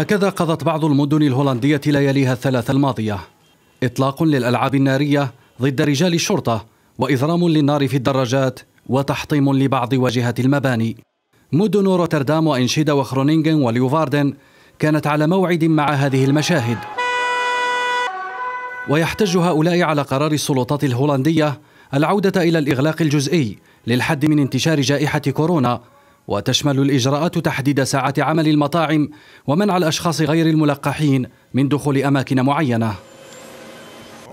هكذا قضت بعض المدن الهولندية لياليها الثلاث الماضية إطلاق للألعاب النارية ضد رجال الشرطة وإضرام للنار في الدراجات وتحطيم لبعض واجهات المباني مدن روتردام وإنشيدا وخرونينغن وليوفاردن كانت على موعد مع هذه المشاهد ويحتج هؤلاء على قرار السلطات الهولندية العودة إلى الإغلاق الجزئي للحد من انتشار جائحة كورونا وتشمل الإجراءات تحديد ساعة عمل المطاعم ومنع الأشخاص غير الملقحين من دخول أماكن معينة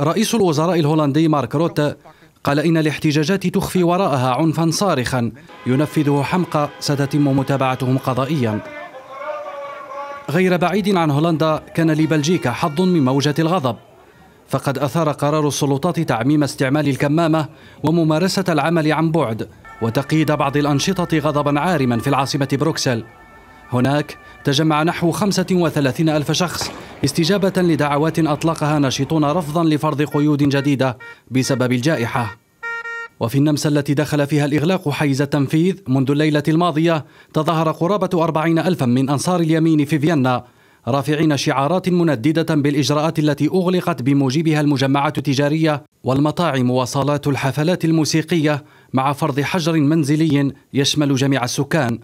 رئيس الوزراء الهولندي مارك روت قال إن الاحتجاجات تخفي وراءها عنفا صارخا ينفذه حمقى ستتم متابعتهم قضائيا غير بعيد عن هولندا كان لبلجيكا حظ من موجة الغضب فقد أثار قرار السلطات تعميم استعمال الكمامة وممارسة العمل عن بعد وتقييد بعض الأنشطة غضبا عارما في العاصمة بروكسل هناك تجمع نحو 35 ألف شخص استجابة لدعوات أطلقها ناشطون رفضا لفرض قيود جديدة بسبب الجائحة وفي النمسا التي دخل فيها الإغلاق حيز التنفيذ منذ الليلة الماضية تظاهر قرابة أربعين ألفا من أنصار اليمين في فيينا رافعين شعارات منددة بالإجراءات التي أغلقت بموجبها المجمعات التجارية والمطاعم وصالات الحفلات الموسيقية مع فرض حجر منزلي يشمل جميع السكان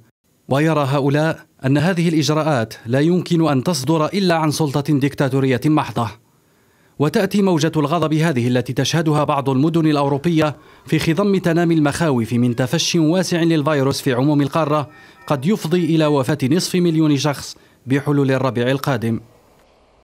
ويرى هؤلاء أن هذه الإجراءات لا يمكن أن تصدر إلا عن سلطة ديكتاتورية محضة وتأتي موجة الغضب هذه التي تشهدها بعض المدن الأوروبية في خضم تنامي المخاوف من تفشي واسع للفيروس في عموم القارة قد يفضي إلى وفاة نصف مليون شخص بحلول الربيع القادم